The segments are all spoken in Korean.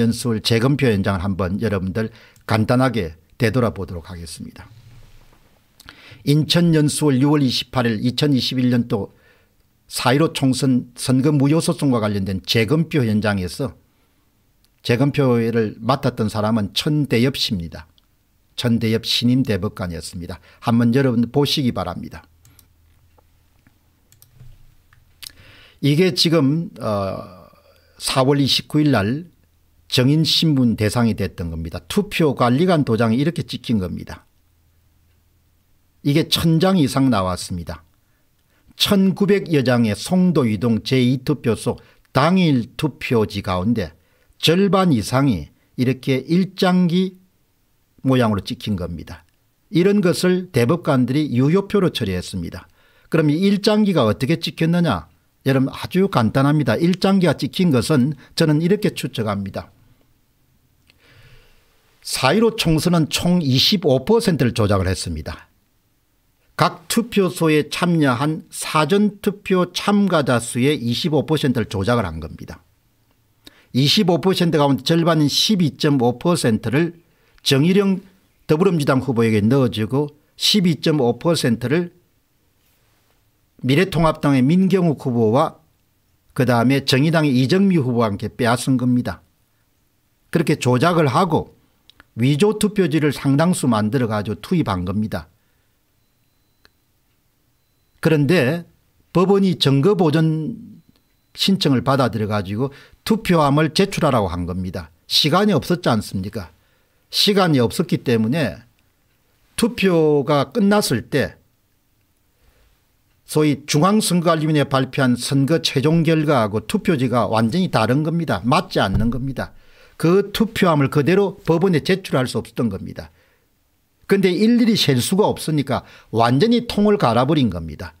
연수울 재검표 현장을 한번 여러분들 간단하게 되돌아보도록 하겠습니다. 인천 연수월 6월 28일 2021년도 4.15 총선 선거 무효소송과 관련된 재검표 현장에서 재검표를 맡았던 사람은 천대엽 씨입니다. 천대엽 신임 대법관이었습니다. 한번 여러분 보시기 바랍니다. 이게 지금 어 4월 29일 날 정인 신문 대상이 됐던 겁니다. 투표 관리관 도장이 이렇게 찍힌 겁니다. 이게 천장 이상 나왔습니다. 1900여 장의 송도 이동 제2투표소 당일 투표지 가운데 절반 이상이 이렇게 일장기 모양으로 찍힌 겁니다. 이런 것을 대법관들이 유효표로 처리했습니다. 그럼 이 일장기가 어떻게 찍혔느냐 여러분 아주 간단합니다. 일장기가 찍힌 것은 저는 이렇게 추측합니다. 4.15 총선은 총 25%를 조작을 했습니다. 각 투표소에 참여한 사전투표 참가자 수의 25%를 조작을 한 겁니다. 25% 가운데 절반인 12.5%를 정일영 더불어민주당 후보에게 넣어주고 12.5%를 미래통합당의 민경욱 후보와 그다음에 정의당의 이정미 후보와 함께 빼앗은 겁니다. 그렇게 조작을 하고 위조 투표지를 상당수 만들어 가지고 투입한 겁니다. 그런데 법원이 증거 보존 신청을 받아들여 가지고 투표함을 제출하라고 한 겁니다. 시간이 없었지 않습니까? 시간이 없었기 때문에 투표가 끝났을 때 소위 중앙선거관리위원회 발표한 선거 최종 결과하고 투표지가 완전히 다른 겁니다. 맞지 않는 겁니다. 그 투표함을 그대로 법원에 제출할 수 없었던 겁니다. 근데 일일이 셀 수가 없으니까 완전히 통을 갈아버린 겁니다.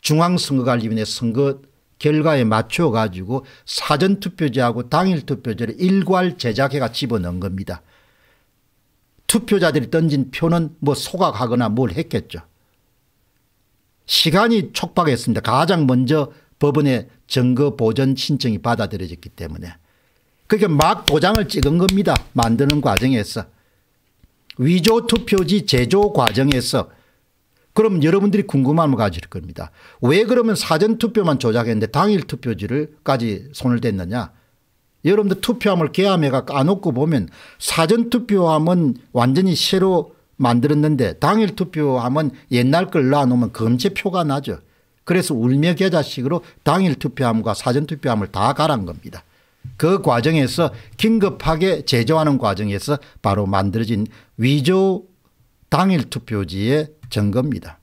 중앙선거관리위원회 선거 결과에 맞춰 가지고 사전투표제하고 당일투표제를 일괄 제작해가 집어넣은 겁니다. 투표자들이 던진 표는 뭐 소각하거나 뭘 했겠죠. 시간이 촉박했습니다. 가장 먼저 법원에 증거 보전 신청이 받아들여졌기 때문에. 그러니까막 도장을 찍은 겁니다. 만드는 과정에서. 위조 투표지 제조 과정에서. 그럼 여러분들이 궁금함을 가질 겁니다. 왜 그러면 사전투표만 조작했는데 당일 투표지를까지 손을 댔느냐. 여러분들 투표함을 개함해가 까놓고 보면 사전투표함은 완전히 새로 만들었는데 당일 투표함은 옛날 걸 놔놓으면 검체표가 나죠. 그래서 울며 계좌식으로 당일 투표함과 사전투표함을 다 가란 겁니다. 그 과정에서 긴급하게 제조하는 과정에서 바로 만들어진 위조 당일 투표지의 증거입니다.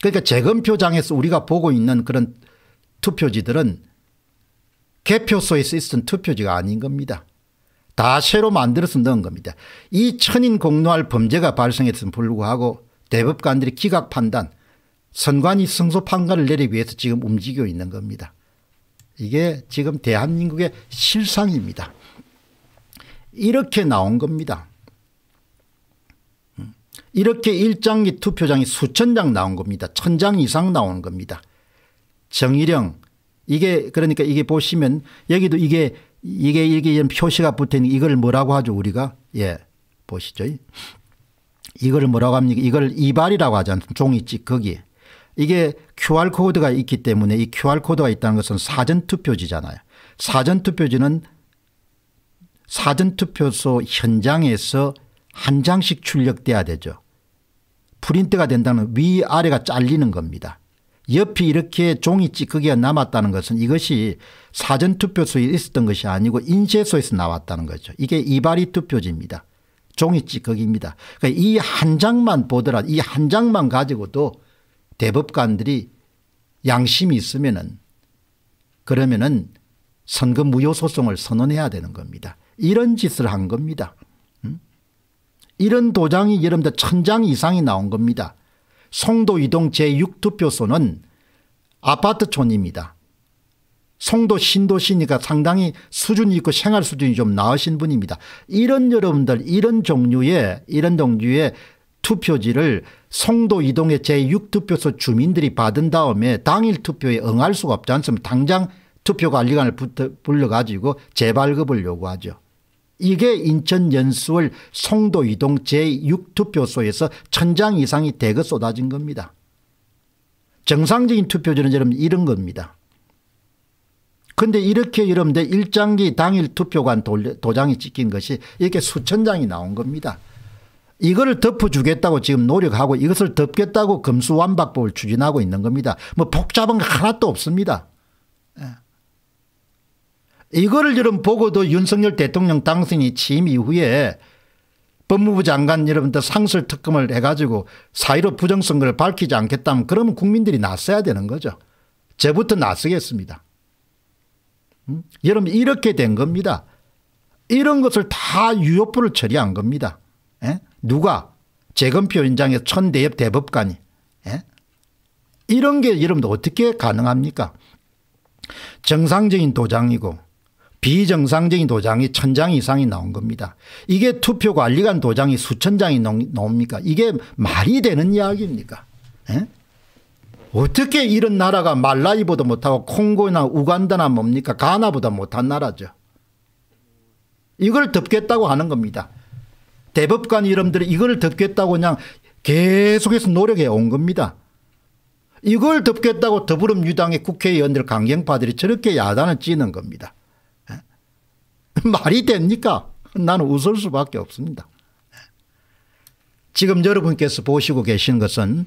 그러니까 재검표장에서 우리가 보고 있는 그런 투표지들은 개표소에서 있었던 투표지가 아닌 겁니다. 다 새로 만들어서 넣은 겁니다. 이 천인 공노할 범죄가 발생했음 불구하고 대법관들이 기각 판단, 선관위 승소 판가를 내리기 위해서 지금 움직이고 있는 겁니다. 이게 지금 대한민국의 실상입니다. 이렇게 나온 겁니다. 음. 이렇게 일장기 투표장이 수천 장 나온 겁니다. 천장 이상 나온 겁니다. 정의령 이게 그러니까 이게 보시면 여기도 이게 이게 이게 이런 표시가 붙어 있는 이걸 뭐라고 하죠 우리가 예 보시죠 이걸 뭐라고 합니까 이걸 이발이라고 하지 않습니까 종이찌 거기 에 이게 QR코드가 있기 때문에 이 QR코드가 있다는 것은 사전투표지잖아요. 사전투표지는 사전투표소 현장에서 한 장씩 출력돼야 되죠. 프린트가 된다면 위아래가 잘리는 겁니다. 옆이 이렇게 종이 찌꺼기가 남았다는 것은 이것이 사전투표소에 있었던 것이 아니고 인쇄소에서 나왔다는 거죠. 이게 이발이 투표지입니다. 종이 찌꺼기입니다. 그러니까 이한 장만 보더라도 이 한 장만 가지고도 대법관들이 양심이 있으면은 그러면은 선거 무효 소송을 선언해야 되는 겁니다. 이런 짓을 한 겁니다. 음? 이런 도장이 여러분들 천장 이상이 나온 겁니다. 송도 이동 제6투표소는 아파트촌입니다. 송도 신도시니까 상당히 수준이 있고 생활 수준이 좀 나으신 분입니다. 이런 여러분들 이런 종류의 이런 종류의 투표지를 송도 이동의 제6투표소 주민들이 받은 다음에 당일 투표에 응할 수가 없지 않습니까 당장 투표관리관을 불러가지고 재발급을 요구하죠. 이게 인천 연수월 송도 이동 제6투표소에서 천장 이상이 대거 쏟아진 겁니다. 정상적인 투표지는 여러분 이런 겁니다. 근데 이렇게 여러분들 일장기 당일 투표관 도장이 찍힌 것이 이렇게 수천 장이 나온 겁니다. 이거를 덮어주겠다고 지금 노력하고 이것을 덮겠다고 금수완박법을 추진하고 있는 겁니다. 뭐 복잡한 거 하나도 없습니다. 예. 이거를 여러분 보고도 윤석열 대통령 당선이 취임 이후에 법무부 장관 여러분들 상설 특검을 해가지고 사의로 부정선거를 밝히지 않겠다면 그러면 국민들이 나서야 되는 거죠. 저부터 나서겠습니다. 음? 여러분 이렇게 된 겁니다. 이런 것을 다 유효부를 처리한 겁니다. 에? 예? 누가 재검표 현장에 천대협 대법관이 예? 이런 게 여러분들 어떻게 가능합니까? 정상적인 도장이고 비정상적인 도장이 천장 이상이 나온 겁니다. 이게 투표 관리관 도장이 수천 장이 나옵니까? 이게 말이 되는 이야기입니까? 예? 어떻게 이런 나라가 말라이보다 못하고 콩고나 우간다나 뭡니까? 가나보다 못한 나라죠. 이걸 덮겠다고 하는 겁니다. 대법관 이름들이 이걸 덮겠다고 그냥 계속해서 노력해 온 겁니다. 이걸 덮겠다고 더불어민주당의 국회의원들 강경파들이 저렇게 야단을 찌는 겁니다. 예? 말이 됩니까? 나는 웃을 수밖에 없습니다. 예? 지금 여러분께서 보시고 계신 것은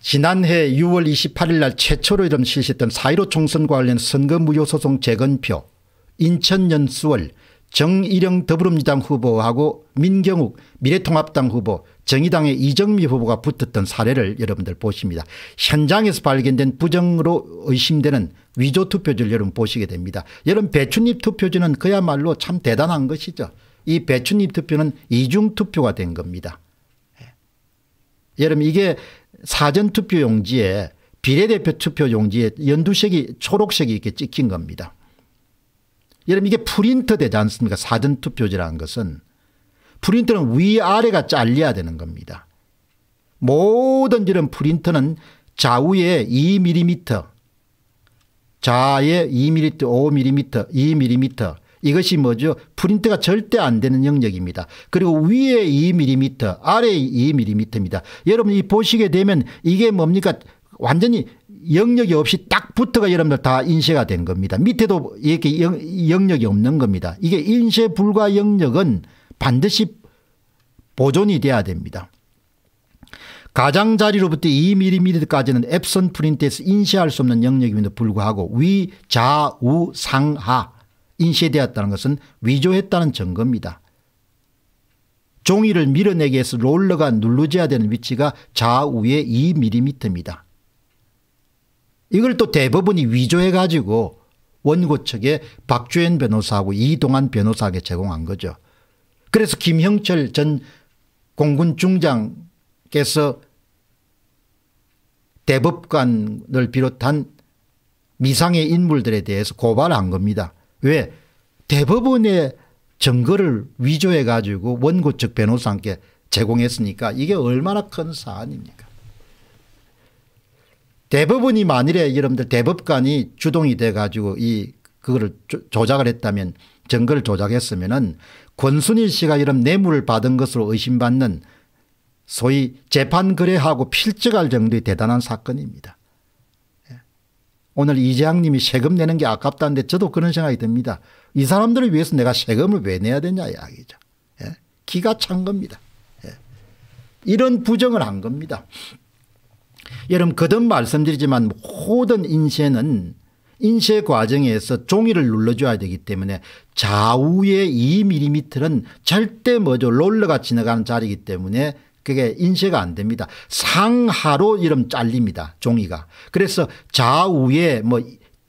지난해 6월 28일 날 최초로 이름 실시했던 4.15 총선 관련 선거무효소송 재건표 인천연수월 정일영 더불어민주당 후보하고 민경욱 미래통합당 후보 정의당의 이정미 후보가 붙었던 사례를 여러분들 보십니다. 현장에서 발견된 부정으로 의심되는 위조 투표지를 여러분 보시게 됩니다. 여러분 배춧잎 투표지는 그야말로 참 대단한 것이죠. 이 배춧잎 투표는 이중 투표가 된 겁니다. 예. 여러분 이게 사전투표 용지에 비례대표 투표 용지에 연두색이 초록색이 이렇게 찍힌 겁니다. 여러분 이게 프린트 되지 않습니까? 사전투표지라는 것은. 프린트는 위아래가 잘려야 되는 겁니다. 모든 이런 프린트는 좌우에 2mm, 좌에 2mm, 5mm, 2mm 이것이 뭐죠? 프린트가 절대 안 되는 영역입니다. 그리고 위에 2mm, 아래에 2mm입니다. 여러분 이 보시게 되면 이게 뭡니까? 완전히 영역이 없이 딱 붙어가 여러분들 다 인쇄가 된 겁니다. 밑에도 이렇게 영, 역이 없는 겁니다. 이게 인쇄 불가 영역은 반드시 보존이 돼야 됩니다. 가장자리로부터 2mm까지는 앱선 프린트에서 인쇄할 수 없는 영역임에도 불구하고 위, 좌, 우, 상, 하 인쇄되었다는 것은 위조했다는 증거입니다. 종이를 밀어내기 위해서 롤러가 눌러져야 되는 위치가 좌우의 2mm입니다. 이걸 또 대법원이 위조해가지고 원고 측에 박주현 변호사하고 이동환 변호사에게 제공한 거죠. 그래서 김형철 전 공군 중장께서 대법관을 비롯한 미상의 인물들에 대해서 고발한 겁니다. 왜? 대법원의 증거를 위조해 가지고 원고 측 변호사께 제공했으니까 이게 얼마나 큰 사안입니까? 대법원이 만일에 여러분들 대법관이 주동이 돼 가지고 이 그거를 조작을 했다면 증거를 조작했으면은 권순일 씨가 이런 뇌물을 받은 것으로 의심받는 소위 재판 거래하고 필적할 정도의 대단한 사건입니다. 예. 오늘 이재학 님이 세금 내는 게 아깝다는데 저도 그런 생각이 듭니다. 이 사람들을 위해서 내가 세금을 왜 내야 되냐 이야기죠. 예. 기가 찬 겁니다. 예. 이런 부정을 한 겁니다. 여러분 거듭 말씀드리지만 모든 인쇄는 인쇄 과정에서 종이를 눌러줘야 되기 때문에 좌우의 2mm는 절대 뭐죠 롤러가 지나가는 자리이기 때문에 그게 인쇄가 안 됩니다. 상하로 이름 잘립니다. 종이가. 그래서 좌우에 뭐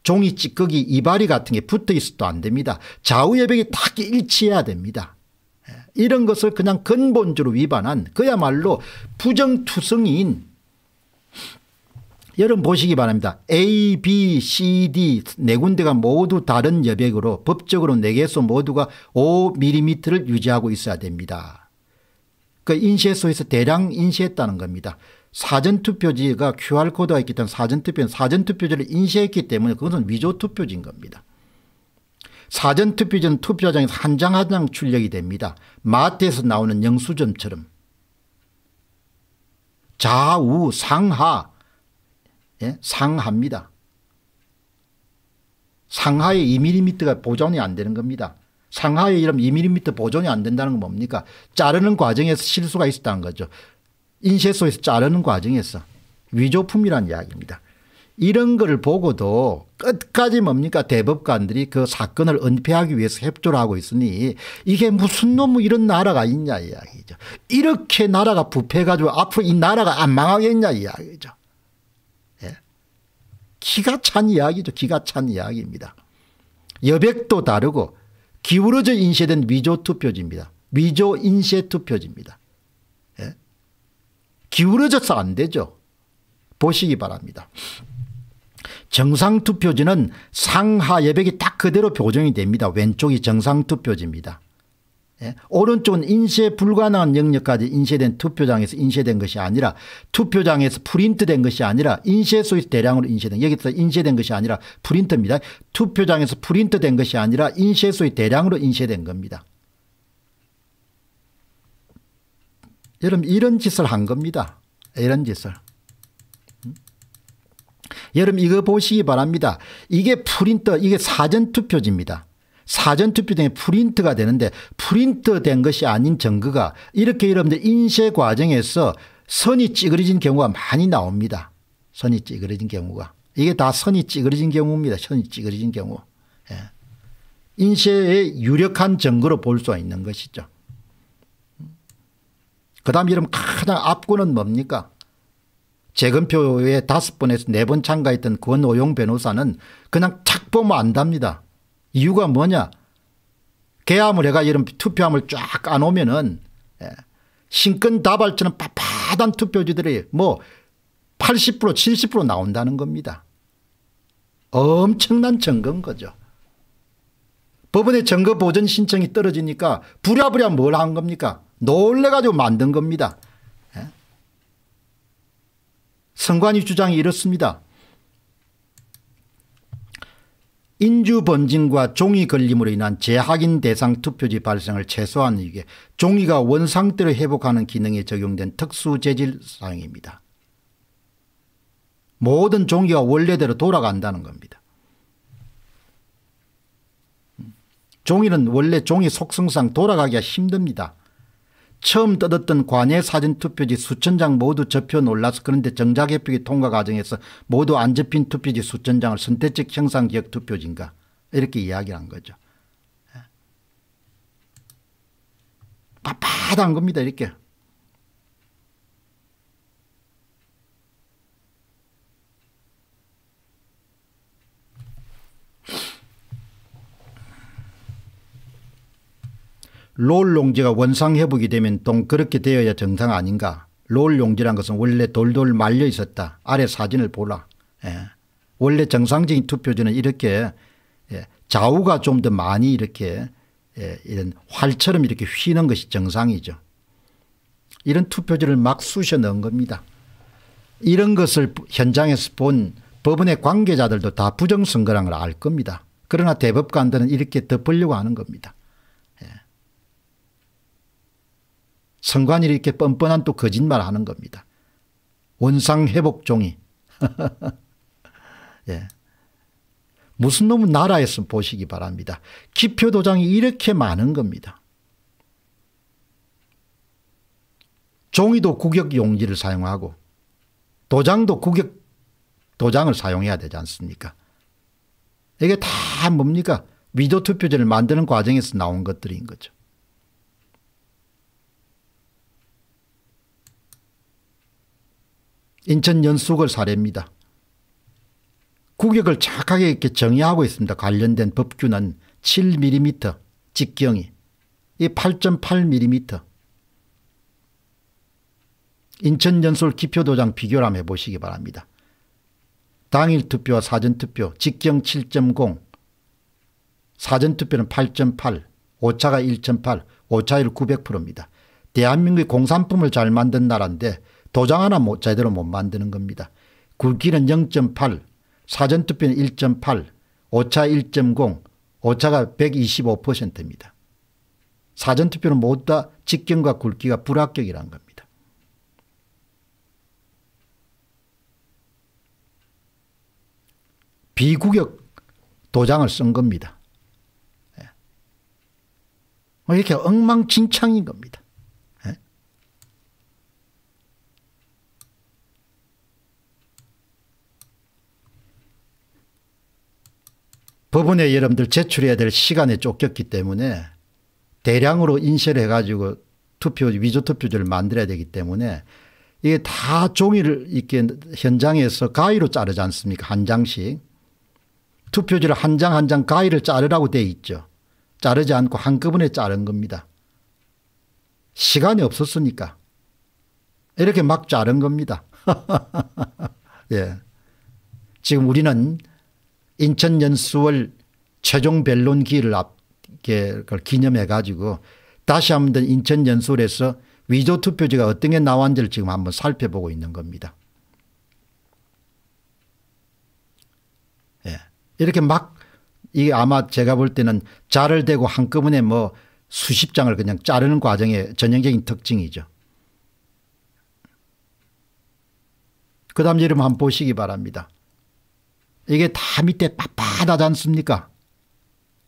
종이 찌꺼기 이발이 같은 게 붙어 있어도 안 됩니다. 좌우의 벽이 딱 일치해야 됩니다. 예, 이런 것을 그냥 근본적으로 위반한 그야말로 부정투성이 여러분 보시기 바랍니다. A, B, C, D 네 군데가 모두 다른 여백으로 법적으로 네 개소 모두가 5mm를 유지하고 있어야 됩니다. 그 인쇄소에서 대량 인쇄했다는 겁니다. 사전투표지가 QR코드가 있기 때문에 사전투표는 사전투표지를 인쇄했기 때문에 그것은 위조투표지인 겁니다. 사전투표지는 투표장에서 한 장 한 장 출력이 됩니다. 마트에서 나오는 영수증처럼 좌우 상하 예? 상합니다. 상하에 2mm가 보존이 안 되는 겁니다. 상하에 이런 2mm 보존이 안 된다는 건 뭡니까? 자르는 과정에서 실수가 있었다는 거죠. 인쇄소에서 자르는 과정에서 위조품이란 이야기입니다. 이런 거 보고도 끝까지 뭡니까 대법관들이 그 사건을 은폐하기 위해서 협조를 하고 있으니 이게 무슨 놈의 이런 나라가 있냐 이야기죠. 이렇게 나라가 부패해가지고 앞으로 이 나라가 안 망하겠냐 이야기죠. 기가 찬 이야기죠. 기가 찬 이야기입니다. 여백도 다르고 기울어져 인쇄된 위조 투표지입니다. 위조 인쇄 투표지입니다. 예? 기울어져서 안 되죠. 보시기 바랍니다. 정상 투표지는 상하 여백이 딱 그대로 표정이 됩니다. 왼쪽이 정상 투표지입니다. 예? 오른쪽은 인쇄 불가능한 영역까지 인쇄된 투표장에서 인쇄된 것이 아니라 투표장에서 프린트된 것이 아니라 인쇄소에서 대량으로 인쇄된 여기서 인쇄된 것이 아니라 프린트입니다. 투표장에서 프린트된 것이 아니라 인쇄소에 대량으로 인쇄된 겁니다. 여러분 이런 짓을 한 겁니다. 이런 짓을. 음? 여러분 이거 보시기 바랍니다. 이게 프린터 이게 사전투표지입니다. 사전투표 등에 프린트가 되는데 프린트된 것이 아닌 증거가 이렇게 여러분들 인쇄 과정에서 선이 찌그러진 경우가 많이 나옵니다. 선이 찌그러진 경우가. 이게 다 선이 찌그러진 경우입니다. 선이 찌그러진 경우. 예. 인쇄의 유력한 증거로 볼 수 있는 것이죠. 그 다음 여러 가장 압구는 뭡니까? 재검표에 다섯 번에서 네 번 참가했던 권오용 변호사는 그냥 착 보면 안답니다. 이유가 뭐냐? 개함을 해가 이런 투표함을 쫙 안 오면은 예, 신권다발처럼 빳빳한 투표지들이 뭐 80% 70% 나온다는 겁니다. 엄청난 증거인 거죠. 법원의 증거 보전 신청이 떨어지니까 부랴부랴 뭘 한 겁니까? 놀래가지고 만든 겁니다. 예. 선관위 주장이 이렇습니다. 인주번진과 종이 걸림으로 인한 재확인 대상 투표지 발생을 최소화하는 이게 종이가 원상태로 회복하는 기능에 적용된 특수 재질 사항입니다. 모든 종이가 원래대로 돌아간다는 겁니다. 종이는 원래 종이 속성상 돌아가기가 힘듭니다. 처음 뜯었던 관외 사전투표지 수천 장 모두 접혀 놀라서 그런데 정자개표기 통과 과정에서 모두 안 접힌 투표지 수천 장을 선택적 형상기억 투표지인가 이렇게 이야기를 한 거죠. 예. 빳빳한 겁니다 이렇게 롤 용지가 원상회복이 되면 동 그렇게 되어야 정상 아닌가. 롤 용지란 것은 원래 돌돌 말려 있었다. 아래 사진을 보라. 예. 원래 정상적인 투표지는 이렇게 예. 좌우가 좀 더 많이 이렇게 예. 이런 활처럼 이렇게 휘는 것이 정상이죠. 이런 투표지를 막 쑤셔 넣은 겁니다. 이런 것을 현장에서 본 법원의 관계자들도 다 부정선거란 걸알 겁니다. 그러나 대법관들은 이렇게 덮으려고 하는 겁니다. 선관일이 이렇게 뻔뻔한 또 거짓말 하는 겁니다. 원상회복종이. 예. 무슨 놈은 나라에서 보시기 바랍니다. 기표 도장이 이렇게 많은 겁니다. 종이도 구격 용지를 사용하고 도장도 구격 도장을 사용해야 되지 않습니까? 이게 다 뭡니까? 위조 투표제를 만드는 과정에서 나온 것들인 거죠. 인천 연수구 사례입니다. 구격을 착하게 이렇게 정의하고 있습니다. 관련된 법규는 7mm 직경이 이 8.8mm 인천 연솔 기표도장 비교를 한번 해보시기 바랍니다. 당일 투표와 사전 투표 직경 7.0 사전 투표는 8.8 오차가 1.8 오차율 900%입니다. 대한민국이 공산품을 잘 만든 나라인데 도장 하나 못, 제대로 못 만드는 겁니다. 굵기는 0.8, 사전투표는 1.8, 오차 1.0, 오차가 125%입니다. 사전투표는 모두 직경과 굵기가 불합격이란 겁니다. 비구격 도장을 쓴 겁니다. 예. 뭐 이렇게 엉망진창인 겁니다. 법원에 여러분들 제출해야 될 시간에 쫓겼기 때문에 대량으로 인쇄를 해가지고 투표, 위조 투표지를 만들어야 되기 때문에 이게 다 종이를 이렇게 현장에서 가위로 자르지 않습니까? 한 장씩. 투표지를 한 장 한장 한 장 가위를 자르라고 돼 있죠. 자르지 않고 한꺼번에 자른 겁니다. 시간이 없었으니까. 이렇게 막 자른 겁니다. 예. 지금 우리는 인천 연수월 최종 변론기를 앞, 그 기념해 가지고 다시 한번 인천 연수월에서 위조 투표지가 어떤 게 나왔는지를 지금 한번 살펴보고 있는 겁니다. 예. 이렇게 막 이게 아마 제가 볼 때는 자를 대고 한꺼번에 뭐 수십 장을 그냥 자르는 과정의 전형적인 특징이죠. 그 다음 이름 한번 보시기 바랍니다. 이게 다 밑에 빳빳하지 않습니까?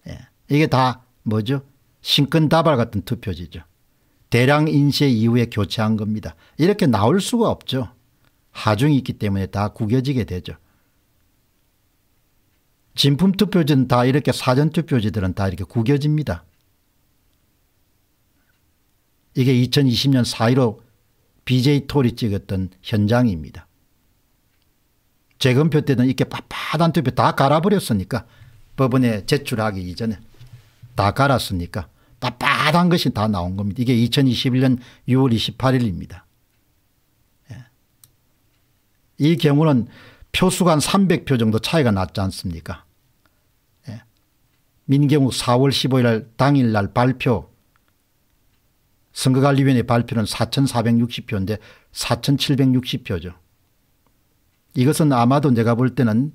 예. 이게 다 뭐죠? 신근다발 같은 투표지죠. 대량 인쇄 이후에 교체한 겁니다. 이렇게 나올 수가 없죠. 하중이 있기 때문에 다 구겨지게 되죠. 진품 투표지는 다 이렇게 사전 투표지들은 다 이렇게 구겨집니다. 이게 2020년 4.15 BJ 톨이 찍었던 현장입니다. 재검표 때는 이렇게 빳빳한 투표 다 갈아버렸으니까 법원에 제출하기 이전에 다 갈았으니까 빳빳한 것이 다 나온 겁니다. 이게 2021년 6월 28일입니다. 이 경우는 표수간 300표 정도 차이가 났지 않습니까? 예. 민경욱 4월 15일 당일날 발표 선거관리위원회 발표는 4,460표인데 4,760표죠. 이것은 아마도 내가 볼 때는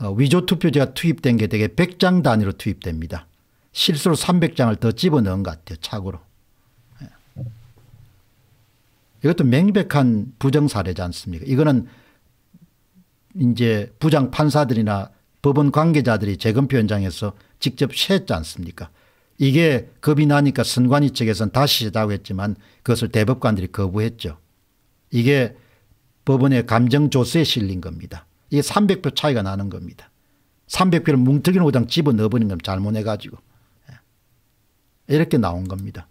어, 위조 투표제가 투입된 게 되게 100장 단위로 투입됩니다. 실수로 300장을 더 집어넣은 것 같아요. 착오로. 예. 이것도 명백한 부정 사례지 않습니까? 이거는 이제 부장 판사들이나 법원 관계자들이 재검표 현장에서 직접 쉐지 않습니까? 이게 겁이 나니까 선관위 측에서는 다시 하자고 했지만 그것을 대법관들이 거부했죠. 이게 법원의 감정조서에 실린 겁니다. 이게 300표 차이가 나는 겁니다. 300표를 뭉텅이로 그냥 집어넣어버린 건 잘못해가지고. 예. 이렇게 나온 겁니다.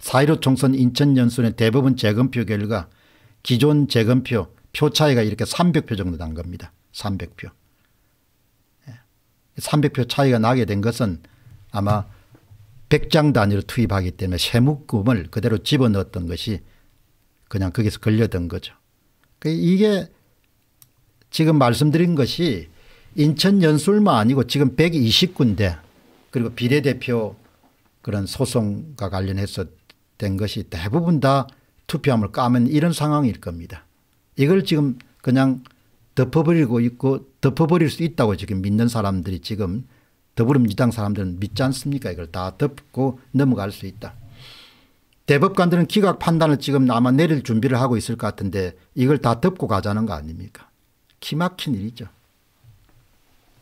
사1 5 총선 인천연수의 대법원 재검표 결과 기존 재검표 표 차이가 이렇게 300표 정도 난 겁니다. 300표. 300표 예. 차이가 나게 된 것은 아마 100장 단위로 투입하기 때문에 세묵금을 그대로 집어넣었던 것이 그냥 거기서 걸려든 거죠. 그러니까 이게 지금 말씀드린 것이 인천 연술만 아니고 지금 120군데 그리고 비례대표 그런 소송과 관련해서 된 것이 대부분 다 투표함을 까면 이런 상황일 겁니다. 이걸 지금 그냥 덮어버리고 있고 덮어버릴 수 있다고 지금 믿는 사람들이 지금 더불어민주당 사람들은 믿지 않습니까? 이걸 다 덮고 넘어갈 수 있다. 대법관들은 기각 판단을 지금 아마 내릴 준비를 하고 있을 것 같은데 이걸 다 덮고 가자는 거 아닙니까? 기막힌 일이죠.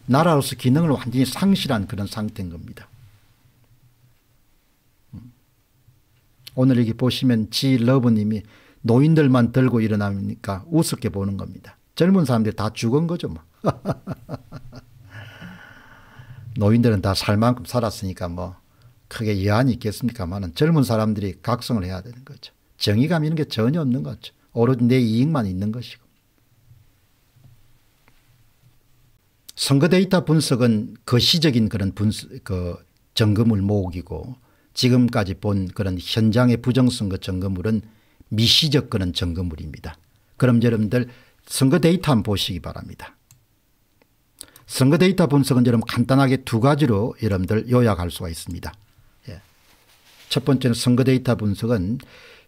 나라로서 기능을 완전히 상실한 그런 상태인 겁니다. 음. 오늘 여기 보시면 지 러브님이 노인들만 들고 일어나니까 우습게 보는 겁니다. 젊은 사람들이 다 죽은 거죠. 뭐. 노인들은 다 살 만큼 살았으니까 뭐 크게 여한이 있겠습니까만은 젊은 사람들이 각성을 해야 되는 거죠. 정의감 이런 게 전혀 없는 거죠. 오로지 내 이익만 있는 것이고. 선거 데이터 분석은 거시적인 그런 분석, 그 점검을 모으기고 지금까지 본 그런 현장의 부정선거 점검물은 미시적 그런 점검물입니다. 그럼 여러분들 선거 데이터 한번 보시기 바랍니다. 선거 데이터 분석은 여러분 간단하게 두 가지로 여러분들 요약할 수가 있습니다. 예. 첫 번째는 선거 데이터 분석은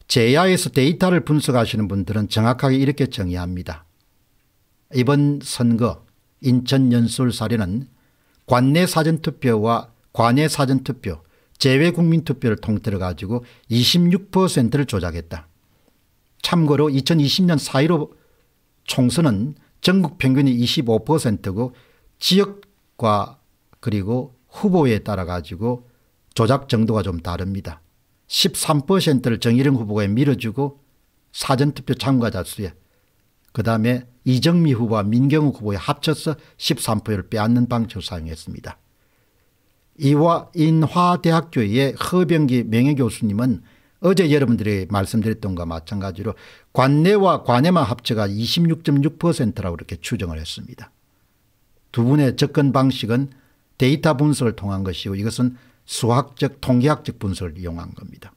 제야에서 데이터를 분석하시는 분들은 정확하게 이렇게 정의합니다. 이번 선거 인천 연수를 사려는 관내 사전투표와 관외 사전투표 제외 국민투표를 통틀어 가지고 26%를 조작했다. 참고로 2020년 4.15 총선은 전국 평균이 25%고 지역과 그리고 후보에 따라 가지고 조작 정도가 좀 다릅니다. 13%를 정일영 후보가 밀어주고 사전투표 참가자 수에 그 다음에 이정미 후보와 민경욱 후보에 합쳐서 13%를 빼앗는 방식을 사용했습니다. 이와 인화대학교의 허병기 명예교수님은 어제 여러분들이 말씀드렸던 것과 마찬가지로 관내와 관외만 합쳐가 26.6%라고 이렇게 추정을 했습니다. 두 분의 접근 방식은 데이터 분석을 통한 것이고 이것은 수학적 통계학적 분석을 이용한 겁니다.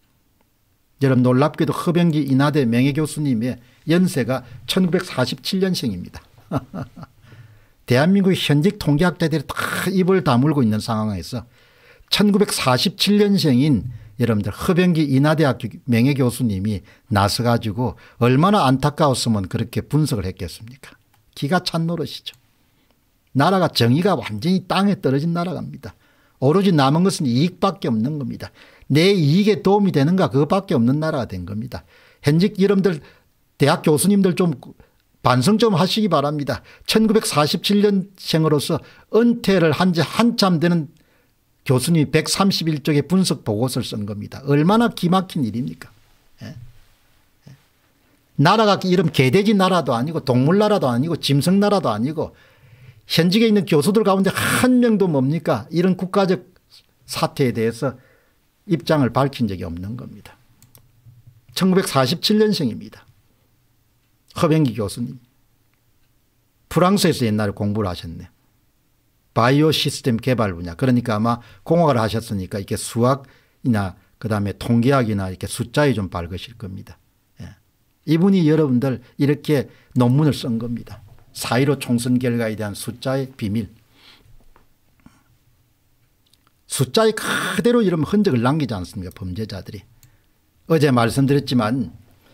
여러분 놀랍게도 허병기 인하대 명예교수님의 연세가 1947년생입니다. 대한민국 현직 통계학자들이 다 입을 다물고 있는 상황에서 1947년생인 여러분들 허병기 인하대학교 명예교수님이 나서가지고 얼마나 안타까웠으면 그렇게 분석을 했겠습니까 기가 찬 노릇이죠. 나라가 정의가 완전히 땅에 떨어진 나라갑니다. 오로지 남은 것은 이익밖에 없는 겁니다. 내 이익에 도움이 되는가 그것밖에 없는 나라가 된 겁니다. 현직 여러분들 대학 교수님들 좀 반성 좀 하시기 바랍니다. 1947년생으로서 은퇴를 한 지 한참 되는 교수님 131쪽의 분석 보고서를 쓴 겁니다. 얼마나 기막힌 일입니까? 예. 예. 나라가 이런 개돼지 나라도 아니고 동물 나라도 아니고 짐승 나라도 아니고 현직에 있는 교수들 가운데 한 명도 뭡니까 이런 국가적 사태에 대해서 입장을 밝힌 적이 없는 겁니다. 1947년생입니다. 허병기 교수님. 프랑스에서 옛날에 공부를 하셨네 바이오 시스템 개발 분야. 그러니까 아마 공학을 하셨으니까 이렇게 수학이나 그 다음에 통계학이나 이렇게 숫자에 좀 밝으실 겁니다. 예. 이분이 여러분들 이렇게 논문을 쓴 겁니다. 4.15 총선 결과에 대한 숫자의 비밀 숫자에 그대로 이런 흔적을 남기지 않습니까 범죄자들이 어제 말씀드렸지만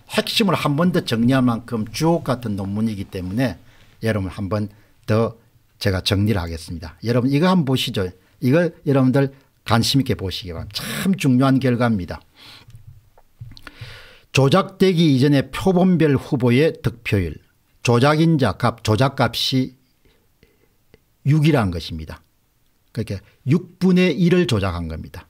핵심을 한 번 더 정리할 만큼 주옥 같은 논문이기 때문에 여러분 한 번 더 제가 정리를 하겠습니다. 여러분 이거 한번 보시죠. 이거 여러분들 관심 있게 보시기 바랍니다. 참 중요한 결과입니다. 조작되기 이전에 표본별 후보의 득표율 조작인자 값, 조작값이 6이라는 것입니다. 그러니까 6분의 1을 조작한 겁니다.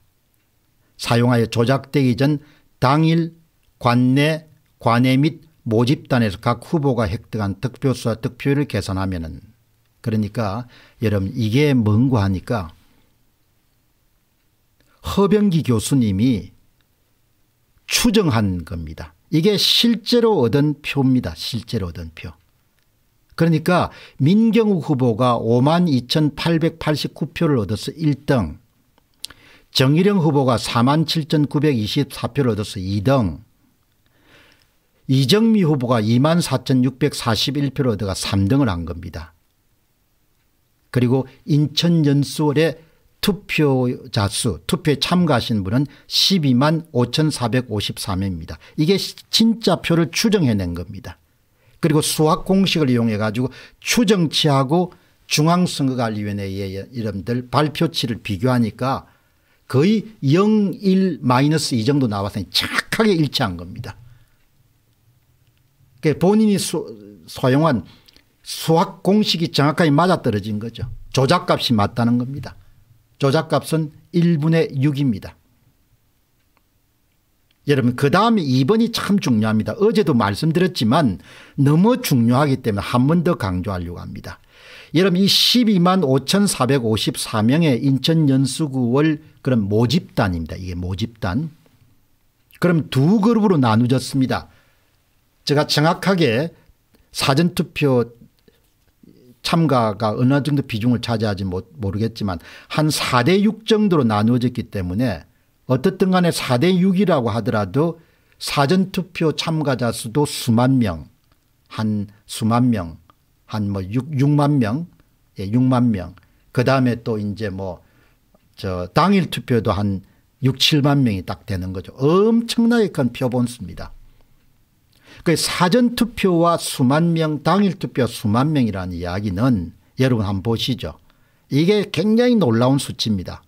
사용하여 조작되기 전 당일 관내, 관내 및 모집단에서 각 후보가 획득한 득표수와 득표율을 계산하면 은 그러니까 여러분 이게 뭔고 하니까 허병기 교수님이 추정한 겁니다. 이게 실제로 얻은 표입니다. 실제로 얻은 표. 그러니까 민경욱 후보가 5만 2,889표를 얻어서 1등 정일영 후보가 4만 7,924표를 얻어서 2등 이정미 후보가 2만 4,641표를 얻어가 3등을 한 겁니다. 그리고 인천 연수월의 투표자 수 투표에 참가하신 분은 12만 5,453명입니다. 이게 진짜 표를 추정해낸 겁니다. 그리고 수학 공식을 이용해 가지고 추정치하고 중앙선거관리위원회의 이름들 발표치를 비교하니까 거의 0, 1, 마이너스 이 정도 나왔으니 착하게 일치한 겁니다. 그러니까 본인이 수, 용한 수학 공식이 정확하게 맞아떨어진 거죠. 조작값이 맞다는 겁니다. 조작값은 1분의 6입니다. 여러분 그 다음에 2번이 참 중요합니다. 어제도 말씀드렸지만 너무 중요하기 때문에 한 번 더 강조하려고 합니다. 여러분 이 12만 5,454명의 인천 연수구월 그런 모집단입니다. 이게 모집단. 그럼 두 그룹으로 나누졌습니다. 제가 정확하게 사전투표 참가가 어느 정도 비중을 차지하지 모르겠지만 한 4대 6 정도로 나누어졌기 때문에 어떻든 간에 4대 6이라고 하더라도 사전투표 참가자 수도 수만 명, 한 수만 명, 한뭐 6만 명, 예, 6만 명. 그 다음에 또 이제 뭐, 저, 당일 투표도 한 6, 7만 명이 딱 되는 거죠. 엄청나게 큰 표본수입니다. 그 사전투표와 수만 명, 당일투표 수만 명이라는 이야기는 여러분 한번 보시죠. 이게 굉장히 놀라운 수치입니다.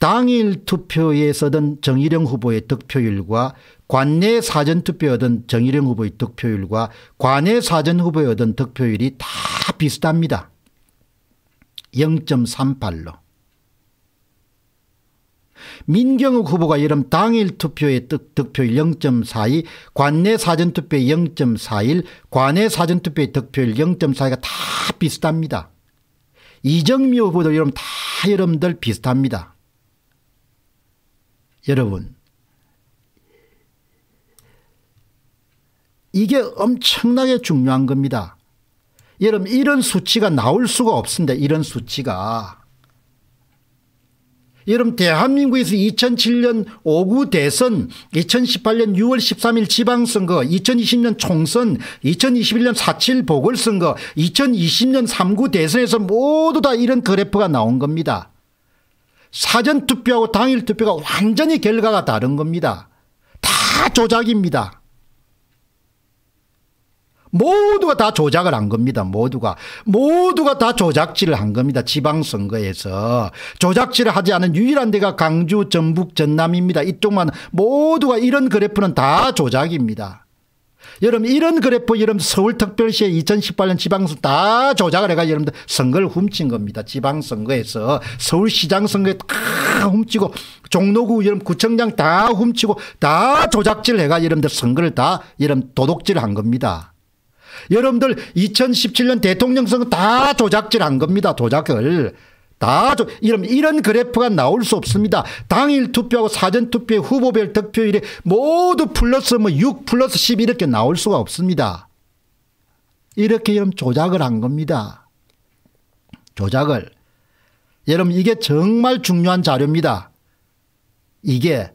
당일 투표에 서든 정일영 후보의 득표율과 관내 사전투표에 든 정일영 후보의 득표율과 관내 사전후보에 든 득표율이 다 비슷합니다. 0.38로. 민경욱 후보가 여름 당일 투표의 득, 득표율 0.42 관내 사전투표 0.41 관내 사전투표의 득표율 0.42가 다 비슷합니다. 이정미 후보도 여러분 다 여러분들 비슷합니다. 여러분, 이게 엄청나게 중요한 겁니다. 여러분, 이런 수치가 나올 수가 없습니다. 이런 수치가. 여러분, 대한민국에서 2007년 5구 대선, 2018년 6월 13일 지방선거, 2020년 총선, 2021년 4.7 보궐선거, 2020년 3구 대선에서 모두 다 이런 그래프가 나온 겁니다. 사전 투표하고 당일 투표가 완전히 결과가 다른 겁니다. 다 조작입니다. 모두가 다 조작을 한 겁니다. 모두가. 모두가 다 조작질을 한 겁니다. 지방선거에서. 조작질을 하지 않은 유일한 데가 강주, 전북, 전남입니다. 이쪽만 모두가 이런 그래프는 다 조작입니다. 여러분 이런 그래프 여러분 서울특별시의 2018년 지방선 거다 조작을 해가 여러분들 선거를 훔친 겁니다. 지방선거에서 서울시장 선거에 다 훔치고 종로구 여러분 구청장 다 훔치고 다 조작질 을 해가 여러분들 선거를 다 여러분 도둑질한 을 겁니다. 여러분들 2017년 대통령 선거 다 조작질한 을 겁니다. 조작을. 다 좀, 이런, 이런 그래프가 나올 수 없습니다. 당일 투표하고 사전 투표 후보별 득표율이 모두 플러스 뭐 6 플러스 10 이렇게 나올 수가 없습니다. 이렇게 여러분 조작을 한 겁니다. 조작을. 여러분 이게 정말 중요한 자료입니다. 이게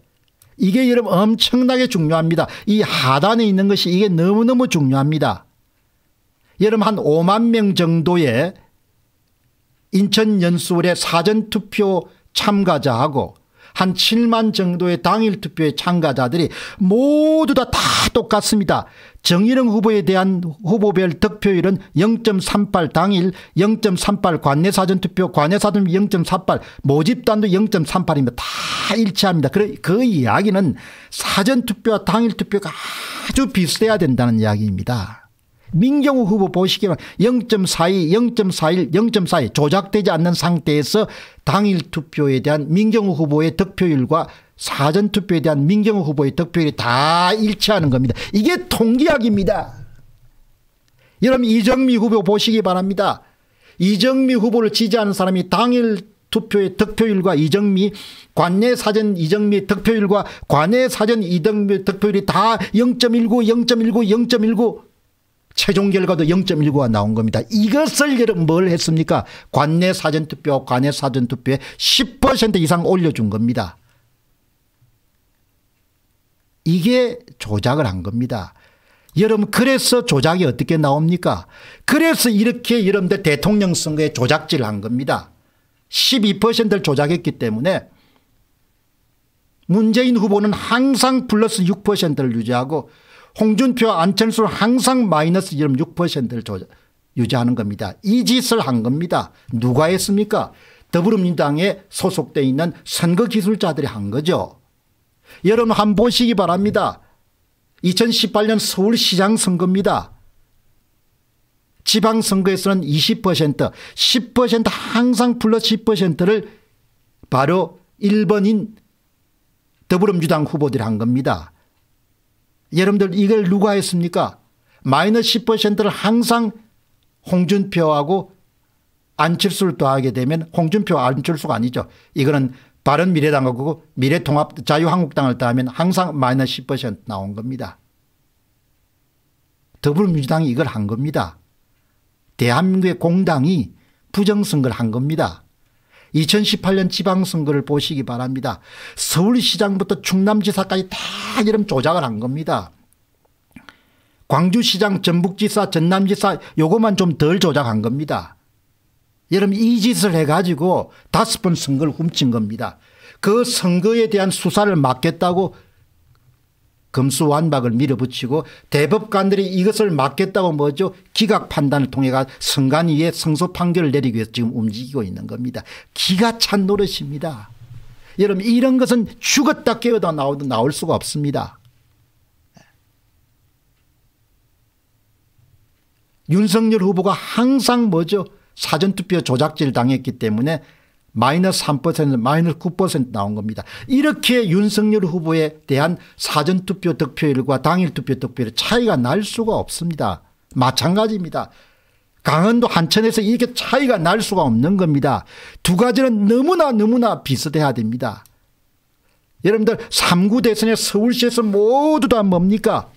이게 여러분 엄청나게 중요합니다. 이 하단에 있는 것이 이게 너무너무 중요합니다. 여러분 한 5만 명 정도의 인천연수원의 사전투표 참가자하고 한 7만 정도의 당일 투표의 참가자들이 모두 다, 다 똑같습니다. 정일영 후보에 대한 후보별 득표율은 0.38 당일 0.38 관내사전투표 관내사전 0.38 모집단도 0.38입니다. 다 일치합니다. 그 이야기는 사전투표와 당일투표가 아주 비슷해야 된다는 이야기입니다. 민경우 후보 보시기는 에 0.42, 0.41, 0.42 조작되지 않는 상태에서 당일 투표에 대한 민경우 후보의 득표율과 사전 투표에 대한 민경우 후보의 득표율이 다 일치하는 겁니다. 이게 통계학입니다. 여러분 이정미 후보 보시기 바랍니다. 이정미 후보를 지지하는 사람이 당일 투표의 득표율과 이정미 관내 사전 이정미 득표율과 관내 사전 이정미 득표율이 다 0.19, 0.19, 0.19 최종 결과도 0.19가 나온 겁니다. 이것을 여러분 뭘 했습니까? 관내 사전투표, 관내 사전투표에 10% 이상 올려준 겁니다. 이게 조작을 한 겁니다. 여러분 그래서 조작이 어떻게 나옵니까? 그래서 이렇게 여러분들 대통령 선거에 조작질 한 겁니다. 12%를 조작했기 때문에 문재인 후보는 항상 플러스 6%를 유지하고 홍준표 안철수 항상 마이너스 1.6%를 유지하는 겁니다. 이 짓을 한 겁니다. 누가 했습니까? 더불어민당에 소속돼 있는 선거기술자들이 한 거죠. 여러분 한 보시기 바랍니다. 2018년 서울시장 선거입니다. 지방선거에서는 20% 10% 항상 플러스 10%를 바로 1번인 더불어민주당 후보들이 한 겁니다. 여러분들 이걸 누가 했습니까? 마이너스 10%를 항상 홍준표하고 안철수를 더하게 되면 홍준표 안철수가 아니죠. 이거는 바른미래당하고 미래통합 자유한국당을 더하면 항상 마이너스 10% 나온 겁니다. 더불어민주당이 이걸 한 겁니다. 대한민국의 공당이 부정선거를 한 겁니다. 2018년 지방선거를 보시기 바랍니다. 서울시장부터 충남지사까지 다 이름 조작을 한 겁니다. 광주시장, 전북지사, 전남지사 요것만 좀 덜 조작한 겁니다. 여러분 이 짓을 해가지고 다섯 번 선거를 훔친 겁니다. 그 선거에 대한 수사를 맡겠다고 검수완박을 밀어붙이고 대법관들이 이것을 막겠다고 뭐죠 기각 판단을 통해가 선관위에 성소 판결을 내리기 위해서 지금 움직이고 있는 겁니다. 기가 찬 노릇입니다. 여러분 이런 것은 죽었다 깨어다 나오도 나올 수가 없습니다. 윤석열 후보가 항상 뭐죠 사전투표 조작질 당했기 때문에 마이너스 3% 마이너스 9% 나온 겁니다. 이렇게 윤석열 후보에 대한 사전투표 득표율과 당일투표 득표율 차이가 날 수가 없습니다. 마찬가지입니다. 강원도 한천에서 이렇게 차이가 날 수가 없는 겁니다. 두 가지는 너무나 너무나 비슷해야 됩니다. 여러분들 3구 대선에 서울시에서 모두 다 뭡니까?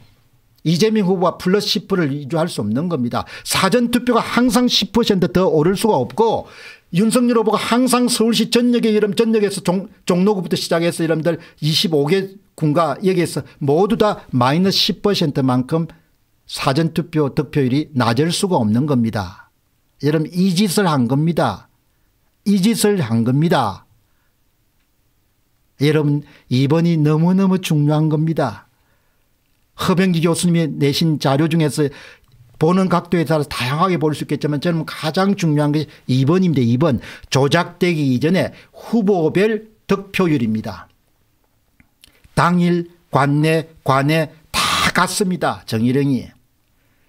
이재명 후보와 플러스 10%를 유지할 수 없는 겁니다. 사전투표가 항상 10%더 오를 수가 없고 윤석열 후보가 항상 서울시 전역에 이름 전역에서 종, 종로구부터 시작해서 이름들 25개 군과 여기에서 모두 다 마이너스 10%만큼 사전투표 득표율이 낮을 수가 없는 겁니다. 여러분 이 짓을 한 겁니다. 이 짓을 한 겁니다. 여러분 이번이 너무너무 중요한 겁니다. 허병기 교수님이 내신 자료 중에서 보는 각도에 따라서 다양하게 볼 수 있겠지만 저는 가장 중요한 게 2번입니다. 2번 조작되기 이전에 후보별 득표율입니다. 당일 관내 관내 다 갔습니다. 정일영이.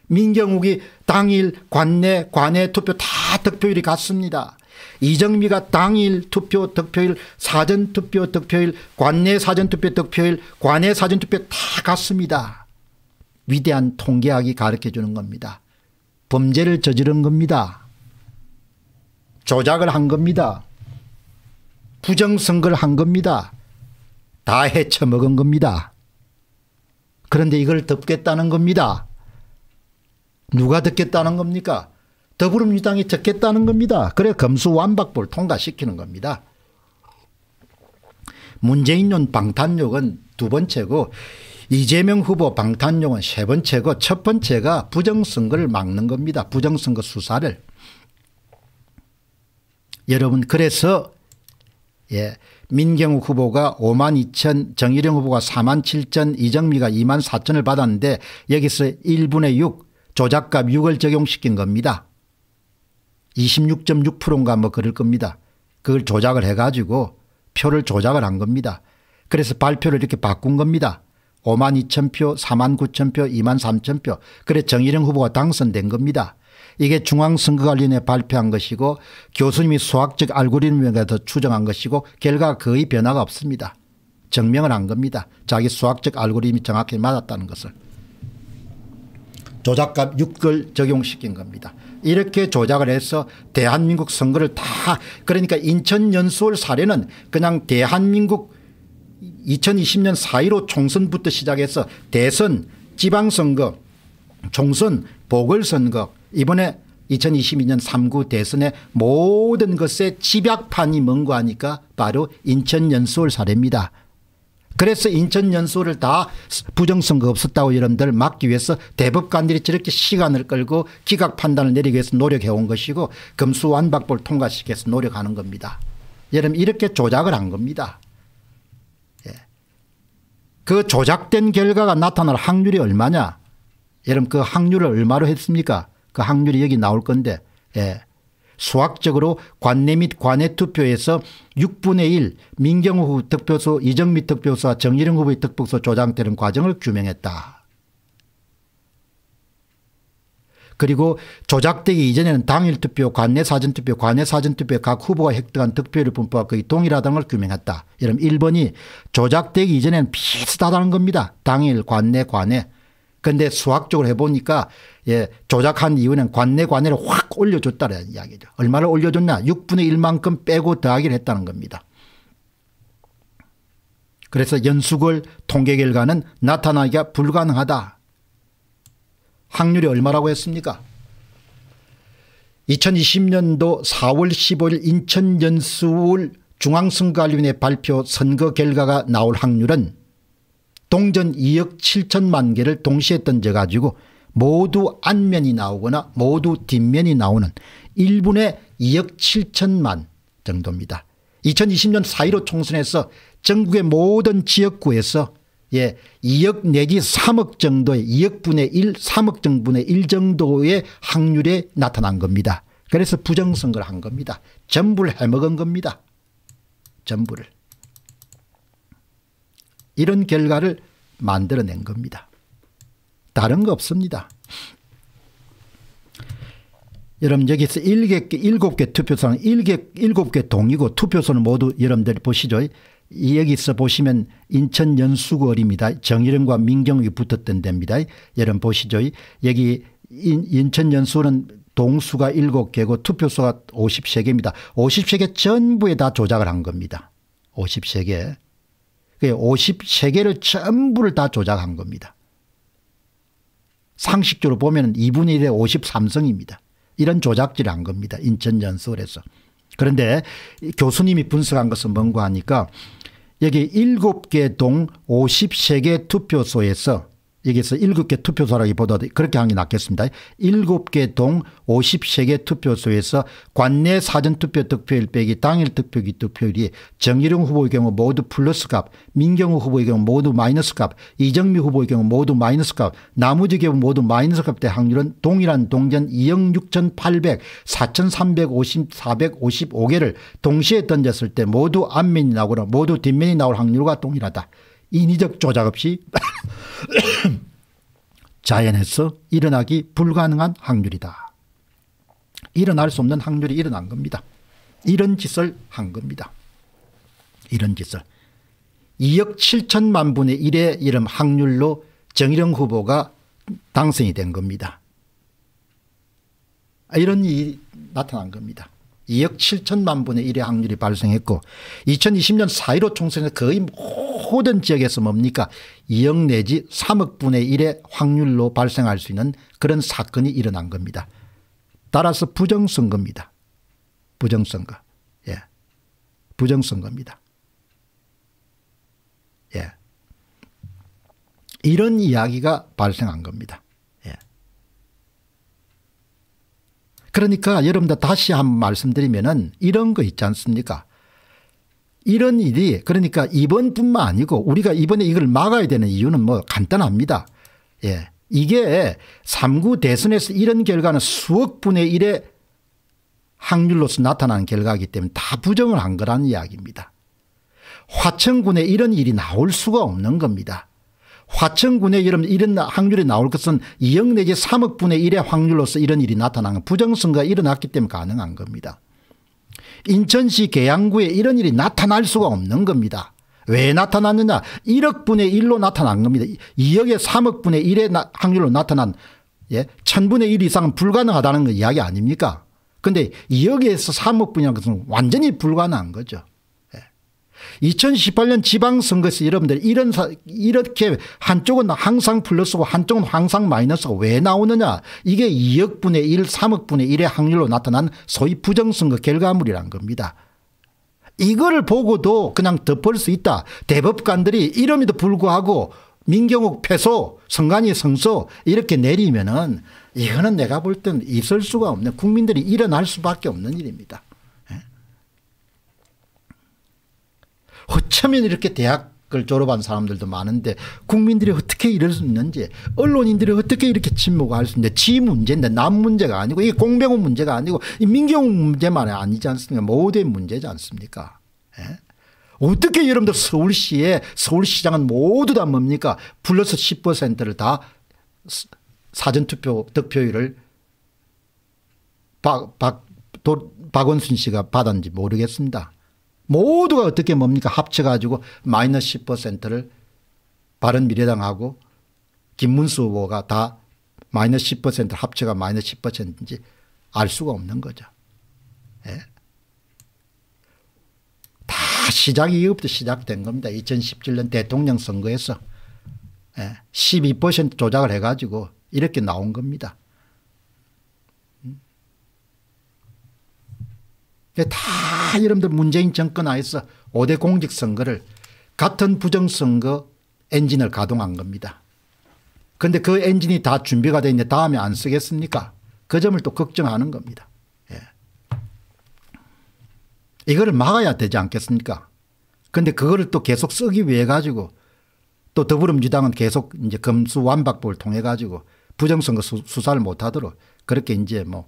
민경욱이 당일 관내 관내 투표 다 득표율이 같습니다. 이정미가 당일 투표 득표율 사전투표 득표율 관내 사전투표 득표율 관내 사전투표 다 같습니다. 위대한 통계학이 가르쳐 주는 겁니다. 범죄를 저지른 겁니다. 조작을 한 겁니다. 부정선거를 한 겁니다. 다 헤쳐먹은 겁니다. 그런데 이걸 덮겠다는 겁니다. 누가 덮겠다는 겁니까? 더불어민주당이 듣겠다는 겁니다. 그래 검수 완박볼 통과시키는 겁니다. 문재인론 방탄력은 두 번째고 이재명 후보 방탄용은 세 번째고 첫 번째가 부정선거를 막는 겁니다. 부정선거 수사를. 여러분 그래서 예, 민경욱 후보가 5만 2천 정일영 후보가 4만 7천 이정미가 2만 4천을 받았는데 여기서 1분의 6 조작값 6을 적용시킨 겁니다. 26.6%인가 뭐 그럴 겁니다. 그걸 조작을 해가지고 표를 조작을 한 겁니다. 그래서 발표를 이렇게 바꾼 겁니다. 5만 2천 표 4만 9천 표 2만 3천 표 그래 정일영 후보가 당선된 겁니다. 이게 중앙선거관리위원회 발표한 것이고 교수님이 수학적 알고리즘에 서 추정한 것이고 결과가 거의 변화가 없습니다. 증명을 한 겁니다. 자기 수학적 알고리즘이 정확히 맞았다는 것을. 조작값 6을 적용시킨 겁니다. 이렇게 조작을 해서 대한민국 선거를 다 그러니까 인천연수월 사례는 그냥 대한민국 2020년 4.15 총선부터 시작해서 대선 지방선거 총선 보궐선거 이번에 2022년 3구 대선의 모든 것에 집약판이 뭔고 하니까 바로 인천 연수월 사례입니다. 그래서 인천 연수를 다 부정선거 없었다고 여러분들 막기 위해서 대법관들이 저렇게 시간을 끌고 기각 판단을 내리기 위해서 노력해온 것이고 금수완박법을 통과시켜서 노력하는 겁니다. 여러분 이렇게 조작을 한 겁니다. 그 조작된 결과가 나타날 확률이 얼마냐. 여러분 그 확률을 얼마로 했습니까? 그 확률이 여기 나올 건데 예. 수학적으로 관내 및 관외 투표에서 6분의 1 민경호 후 득표수 이정미 득표수와 정일영 후보의 득표수 조작되는 과정을 규명했다. 그리고 조작되기 이전에는 당일 투표, 관내 사전 투표, 관내 사전 투표 각 후보가 획득한 득표율 분포가 거의 동일하다는 걸 규명했다. 여러분 1번이 조작되기 이전에는 비슷하다는 겁니다. 당일, 관내, 관내. 근데 수학적으로 해보니까 예, 조작한 이유는 관내 관내를 확 올려줬다는 이야기죠. 얼마를 올려줬나 6분의 1만큼 빼고 더하기를 했다는 겁니다. 그래서 연수글 통계 결과는 나타나기가 불가능하다. 확률이 얼마라고 했습니까? 2020년도 4월 15일 인천 연수울 중앙선거관리위원회 발표 선거 결과가 나올 확률은 동전 2억 7천만 개를 동시에 던져가지고 모두 안면이 나오거나 모두 뒷면이 나오는 1분의 2억 7천만 정도입니다. 2020년 4.15 총선에서 전국의 모든 지역구에서 예, 2억 내지 3억 정도의 2억분의 1, 3억 정도분의 1 정도의 확률에 나타난 겁니다. 그래서 부정선거를 한 겁니다. 전부를 해먹은 겁니다. 전부를. 이런 결과를 만들어낸 겁니다. 다른 거 없습니다. 여러분 여기서 7개, 7개 투표소는 7개, 7개 동이고 투표소는 모두 여러분들이 보시죠. 이 여기서 보시면 인천 연수구월입니다. 정일원과 민경이 붙었던 데입니다. 여러분 보시죠. 여기 인, 천 연수는 동수가 7개고 투표수가 53개입니다. 53개 전부에 다 조작을 한 겁니다. 53개. 53개를 전부를 다 조작한 겁니다. 상식적으로 보면 2분의 1에 53성입니다. 이런 조작질을 한 겁니다. 인천 연수월에서. 그런데 교수님이 분석한 것은 뭔가 하니까 여기 7개 동 53개 투표소에서 여기서 7개 투표소라기보다 그렇게 한게 낫겠습니다. 7개 동 53개 투표소에서 관내 사전투표 득표율 빼기 당일 투표기 득표율이 정일용 후보의 경우 모두 플러스 값, 민경우 후보의 경우 모두 마이너스 값, 이정미 후보의 경우 모두 마이너스 값, 나머지 경우 모두 마이너스 값대 확률은 동일한 동전 2억 6,800, 4,350, 455개를 동시에 던졌을 때 모두 앞면이 나오거나 모두 뒷면이 나올 확률과 동일하다. 인위적 조작 없이 자연에서 일어나기 불가능한 확률이다. 일어날 수 없는 확률이 일어난 겁니다. 이런 짓을 한 겁니다. 이런 짓을. 2억 7천만 분의 1의 이름 확률로 정일영 후보가 당선이 된 겁니다. 아, 이런 일이 나타난 겁니다. 2억 7천만 분의 1의 확률이 발생했고 2020년 4.15총선에 거의 모든 지역에서 뭡니까 2억 내지 3억 분의 1의 확률로 발생할 수 있는 그런 사건이 일어난 겁니다. 따라서 부정선거입니다. 부정선거. 예. 부정선거입니다. 예. 이런 이야기가 발생한 겁니다. 그러니까 여러분들 다시 한 번 말씀드리면은 이런 거 있지 않습니까? 이런 일이 그러니까 이번뿐만 아니고 우리가 이번에 이걸 막아야 되는 이유는 뭐 간단합니다. 예. 이게 3구 대선에서 이런 결과는 수억 분의 1의 확률로서 나타나는 결과이기 때문에 다 부정을 한 거라는 이야기입니다. 화천군에 이런 일이 나올 수가 없는 겁니다. 화천군의이름 이런 확률이 나올 것은 2억 내지 3억분의 1의 확률로서 이런 일이 나타나는 부정선거가 일어났기 때문에 가능한 겁니다. 인천시 계양구에 이런 일이 나타날 수가 없는 겁니다. 왜 나타났느냐 1억분의 1로 나타난 겁니다. 2억에 3억분의 1의 확률로 나타난 예? 1000분의 1 이상은 불가능하다는 이야기 아닙니까 그런데 2억에서 3억분이라는 것은 완전히 불가능한 거죠. 2018년 지방선거에서 여러분들 이런 사, 이렇게 한쪽은 항상 플러스고 한쪽은 항상 마이너스가 왜 나오느냐 이게 2억분의 1 3억분의 1의 확률로 나타난 소위 부정선거 결과물이란 겁니다. 이거를 보고도 그냥 덮을 수 있다. 대법관들이 이름에도 불구하고 민경욱 패소 성관이 성소 이렇게 내리면은 이거는 내가 볼 땐 있을 수가 없는 국민들이 일어날 수밖에 없는 일입니다. 어쩌면 이렇게 대학을 졸업한 사람들도 많은데 국민들이 어떻게 이럴 수 있는지 언론인들이 어떻게 이렇게 침묵할 수 있는지 지 문제인데 남 문제가 아니고 이게 공병호 문제가 아니고 이 민경욱 문제만 아니지 않습니까 모든 문제지 않습니까 예? 어떻게 여러분들 서울시에 서울시장은 모두 다 뭡니까 플러스 10%를 다 사전투표 득표율을 박, 박, 도, 박원순 씨가 받았는지 모르겠습니다. 모두가 어떻게 뭡니까 합쳐가지고 마이너스 10%를 바른미래당하고 김문수 후보가 다 마이너스 10% 합쳐가 마이너스 10%인지 알 수가 없는 거죠. 예? 다 시작이 이것부터 시작된 겁니다. 2017년 대통령 선거에서 예? 12% 조작을 해가지고 이렇게 나온 겁니다. 예, 다 여러분들 문재인 정권 하에서 5대 공직선거를 같은 부정선거 엔진을 가동한 겁니다. 그런데 그 엔진이 다 준비가 돼 있는데 다음에 안 쓰겠습니까? 그 점을 또 걱정하는 겁니다. 예. 이거를 막아야 되지 않겠습니까? 그런데 그거를 또 계속 쓰기 위해 가지고 또 더불어민주당은 계속 이제 검수 완박법을 통해 가지고 부정선거 수사를 못하도록 그렇게 이제 뭐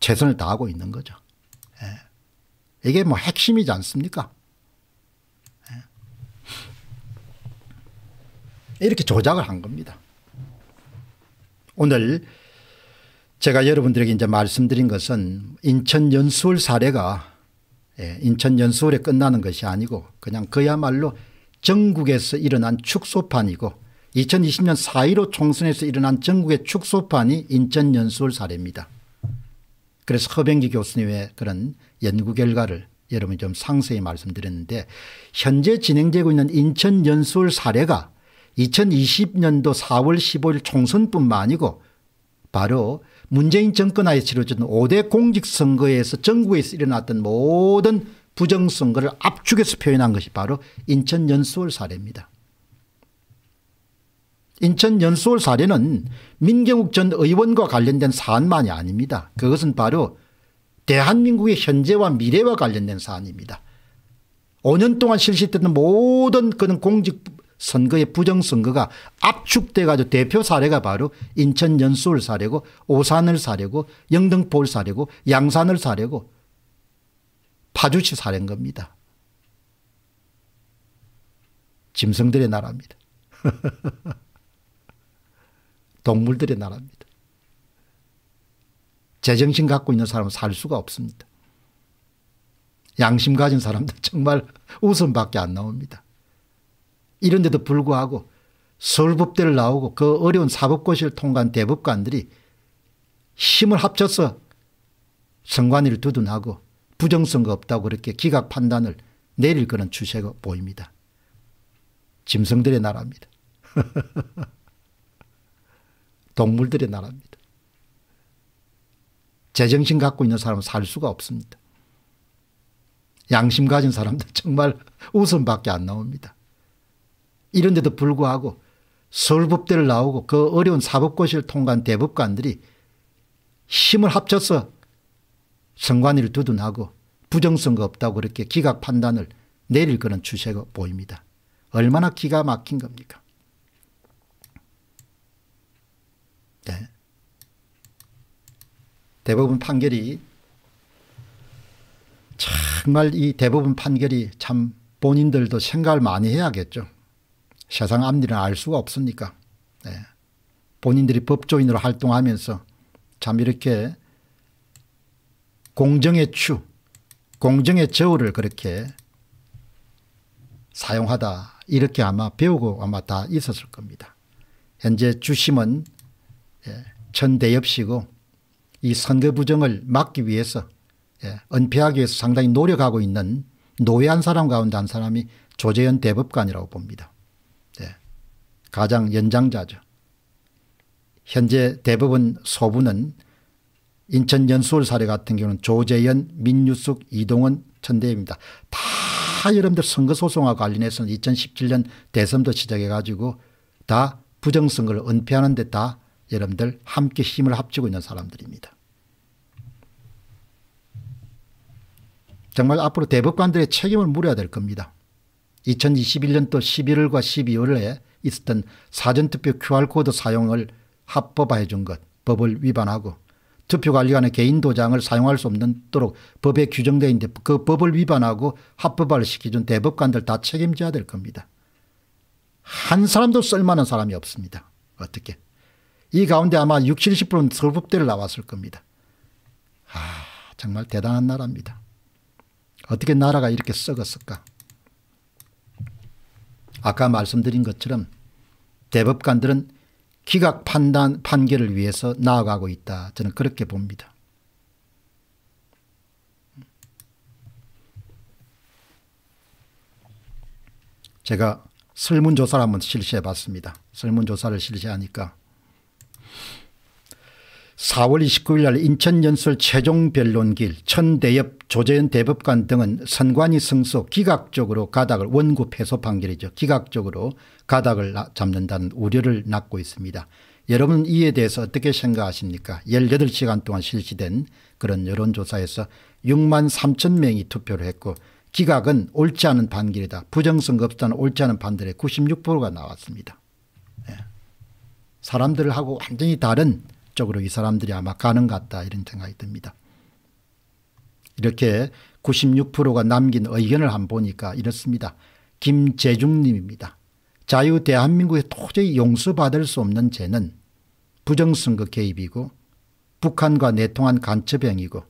최선을 다하고 있는 거죠. 이게 뭐 핵심이지 않습니까? 예. 이렇게 조작을 한 겁니다. 오늘 제가 여러분들에게 이제 말씀드린 것은 인천 연수울 사례가 예, 인천 연수울에 끝나는 것이 아니고 그냥 그야말로 전국에서 일어난 축소판이고 2020년 4.15 총선에서 일어난 전국의 축소판이 인천 연수울 사례입니다. 그래서 허병기 교수님의 그런 연구 결과를 여러분이 좀 상세히 말씀드렸는데 현재 진행되고 있는 인천 연수월 사례가 2020년도 4월 15일 총선뿐만 아니고 바로 문재인 정권 하에 치러진 5대 공직선거에서 전국에서 일어났던 모든 부정선거를 압축해서 표현한 것이 바로 인천 연수월 사례입니다. 인천 연수홀 사례는 민경욱 전 의원과 관련된 사안만이 아닙니다. 그것은 바로 대한민국의 현재와 미래와 관련된 사안입니다. 5년 동안 실시됐던 모든 그런 공직 선거의 부정선거가 압축돼 가지고 대표 사례가 바로 인천 연수를 사례고 오산을 사례고 영등포를 사례고 양산을 사례고 파주시 사례인 겁니다. 짐승들의 나라입니다. 동물들의 나라입니다. 제정신 갖고 있는 사람은 살 수가 없습니다. 양심 가진 사람들 정말 웃음밖에 안 나옵니다. 이런데도 불구하고 서울법대를 나오고 그 어려운 사법고시를 통과한 대법관들이 힘을 합쳐서 선관위를 두둔하고 부정선거 없다고 그렇게 기각 판단을 내릴 그런 추세가 보입니다. 짐승들의 나라입니다. 동물들의 나라입니다. 제정신 갖고 있는 사람은 살 수가 없습니다. 양심 가진 사람들 정말 웃음밖에 안 나옵니다. 이런데도 불구하고 서울법대를 나오고 그 어려운 사법고시를 통과한 대법관들이 힘을 합쳐서 선관위를 두둔하고 부정선거 없다고 그렇게 기각 판단을 내릴 그런 추세가 보입니다. 얼마나 기가 막힌 겁니까? 네. 대법원 판결이 정말 이 대법원 판결이 참 본인들도 생각을 많이 해야겠죠. 세상 앞일은 알 수가 없으니까. 네. 본인들이 법조인으로 활동하면서 참 이렇게 공정의 추, 공정의 저울을 그렇게 사용하다 이렇게 아마 배우고 아마 다 있었을 겁니다. 현재 주심은 천대엽 예, 시고이 선거 부정을 막기 위해서 예, 은폐하기 위해서 상당히 노력하고 있는 노예한 사람 가운데 한 사람이 조재현 대법관이라고 봅니다. 예, 가장 연장자죠. 현재 대법원 소부는 인천 연수월 사례 같은 경우는 조재현, 민유숙, 이동원, 천대입니다. 다 여러분들 선거소송과 관련해서는 2017년 대선도 시작해가지고 다 부정선거를 은폐하는 데다 여러분들 함께 힘을 합치고 있는 사람들입니다. 정말 앞으로 대법관들의 책임을 물어야 될 겁니다. 2021년도 11월과 12월에 있었던 사전투표 QR코드 사용을 합법화해 준 것, 법을 위반하고 투표관리관의 개인 도장을 사용할 수 없도록 법에 규정되어 있는데 그 법을 위반하고 합법화를 시켜준 대법관들 다 책임져야 될 겁니다. 한 사람도 쓸만한 사람이 없습니다. 어떻게? 이 가운데 아마 60, 70%는 서울법대를 나왔을 겁니다. 아, 정말 대단한 나라입니다. 어떻게 나라가 이렇게 썩었을까? 아까 말씀드린 것처럼 대법관들은 기각 판단, 판결을 위해서 나아가고 있다. 저는 그렇게 봅니다. 제가 설문조사를 한번 실시해 봤습니다. 설문조사를 실시하니까 4월 29일 날 인천연설 최종변론길 천대엽 조재현 대법관 등은 선관위 승소 기각적으로 가닥을 원고 패소 판결이죠. 기각적으로 가닥을 잡는다는 우려를 낳고 있습니다. 여러분 이에 대해서 어떻게 생각하십니까 18시간 동안 실시된 그런 여론조사에서 6만 3천 명이 투표를 했고 기각은 옳지 않은 판결이다. 부정선거 없다는 옳지 않은 판결의 96%가 나왔습니다. 예. 사람들하고 완전히 다른 쪽으로 이 사람들이 아마 가는 것 같다 이런 생각이 듭니다. 이렇게 96%가 남긴 의견을 한번 보니까 이렇습니다. 김재중님입니다. 자유 대한민국에 도저히 용서받을 수 없는 죄는 부정선거 개입이고 북한과 내통한 간첩행위고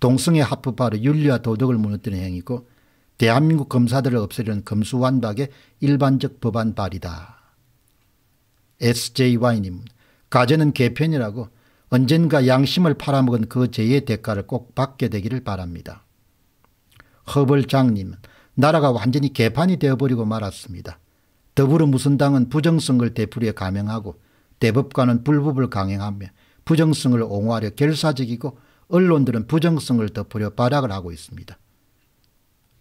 동성애 합법화로 윤리와 도덕을 무너뜨리는 행위고 대한민국 검사들을 없애려는 검수완박의 일반적 법안 발의다. SJY님 가제는 개편이라고 언젠가 양심을 팔아먹은 그 죄의 대가를 꼭 받게 되기를 바랍니다. 허벌장님 나라가 완전히 개판이 되어버리고 말았습니다. 더불어무슨당은 부정성을 대풀이에 감행하고 대법관은 불법을 강행하며 부정성을 옹호하려 결사적이고 언론들은 부정성을 덮으려 발악을 하고 있습니다.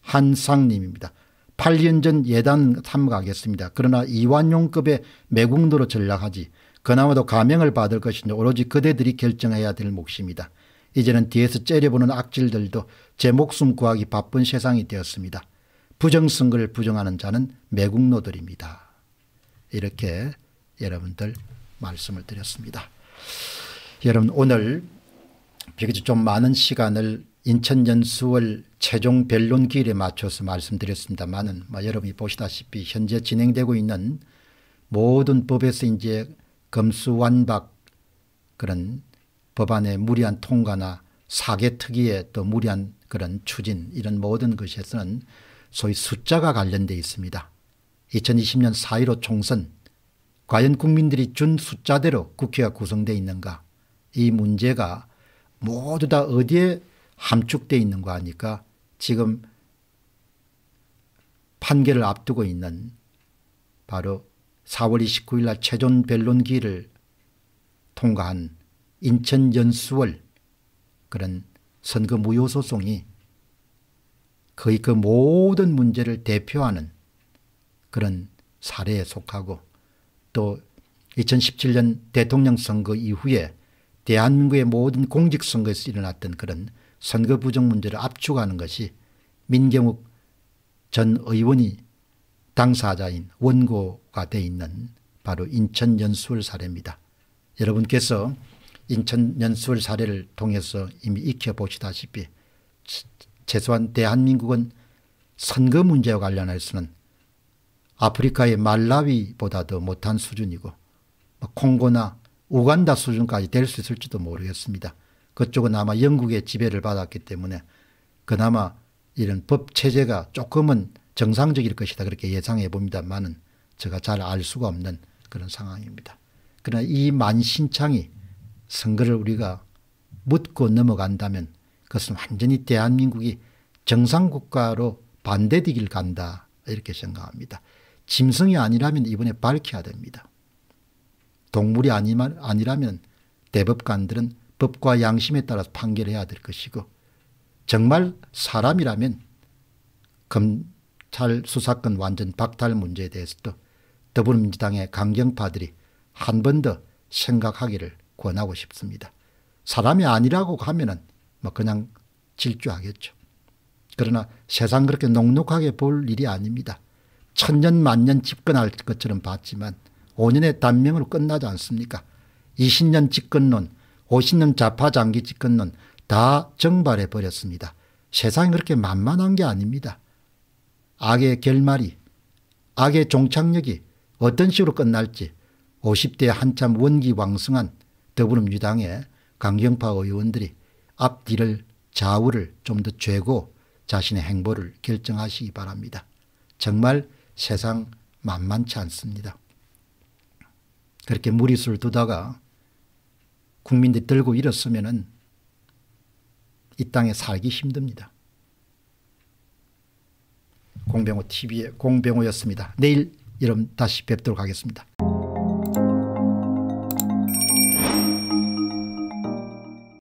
한상님입니다. 8년 전 예단 참가하습니다 그러나 이완용급의 매국노로 전락하지 그나마도 감형을 받을 것인데 오로지 그대들이 결정해야 될 몫입니다. 이제는 뒤에서 째려보는 악질들도 제 목숨 구하기 바쁜 세상이 되었습니다. 부정선거를 부정하는 자는 매국노들입니다. 이렇게 여러분들 말씀을 드렸습니다. 여러분 오늘 비교적 좀 많은 시간을 인천연수월 최종 변론 기일에 맞춰서 말씀드렸습니다만뭐 여러분이 보시다시피 현재 진행되고 있는 모든 법에서 이제 검수완박 그런 법안의 무리한 통과나 사개 특위의 또 무리한 그런 추진 이런 모든 것에서는 소위 숫자가 관련되어 있습니다. 2020년 4.15 총선 과연 국민들이 준 숫자대로 국회가 구성되어 있는가 이 문제가 모두 다 어디에 함축되어 있는가 하니까 지금 판결을 앞두고 있는 바로 4월 29일 날 최종 변론기를 통과한 인천 연수월 그런 선거 무효 소송이 거의 그 모든 문제를 대표하는 그런 사례에 속하고 또 2017년 대통령 선거 이후에 대한민국의 모든 공직선거에서 일어났던 그런 선거 부정 문제를 압축하는 것이 민경욱 전 의원이 당사자인 원고가 돼 있는 바로 인천 연수월 사례입니다. 여러분께서 인천 연수월 사례를 통해서 이미 익혀보시다시피 최소한 대한민국은 선거 문제와 관련해서는 아프리카의 말라위보다 더 못한 수준이고 뭐 콩고나 우간다 수준까지 될 수 있을지도 모르겠습니다. 그쪽은 아마 영국의 지배를 받았기 때문에 그나마 이런 법 체제가 조금은 정상적일 것이다 그렇게 예상해 봅니다만은 제가 잘 알 수가 없는 그런 상황입니다. 그러나 이 만신창이 선거를 우리가 묻고 넘어간다면 그것은 완전히 대한민국이 정상국가로 반대되길 간다 이렇게 생각합니다. 짐승이 아니라면 이번에 밝혀야 됩니다. 동물이 아니면, 아니라면 대법관들은 법과 양심에 따라서 판결해야 될 것이고 정말 사람이라면 검, 찰 수사권 완전 박탈 문제에 대해서도 더불어민주당의 강경파들이 한 번 더 생각하기를 권하고 싶습니다. 사람이 아니라고 하면은 뭐 그냥 질주하겠죠. 그러나 세상 그렇게 녹록하게 볼 일이 아닙니다. 천년 만년 집권할 것처럼 봤지만 5년의 단명으로 끝나지 않습니까? 20년 집권론, 50년 좌파장기 집권론 다 정발해 버렸습니다. 세상이 그렇게 만만한 게 아닙니다. 악의 결말이 악의 종착역이 어떤 식으로 끝날지 50대 한참 원기왕성한 더불어민주당의 강경파 의원들이 앞뒤를 좌우를 좀 더 죄고 자신의 행보를 결정하시기 바랍니다. 정말 세상 만만치 않습니다. 그렇게 무리수를 두다가 국민들이 들고 일었으면 이 땅에 살기 힘듭니다. 공병호 TV의 공병호였습니다. 내일 여러분 다시 뵙도록 하겠습니다.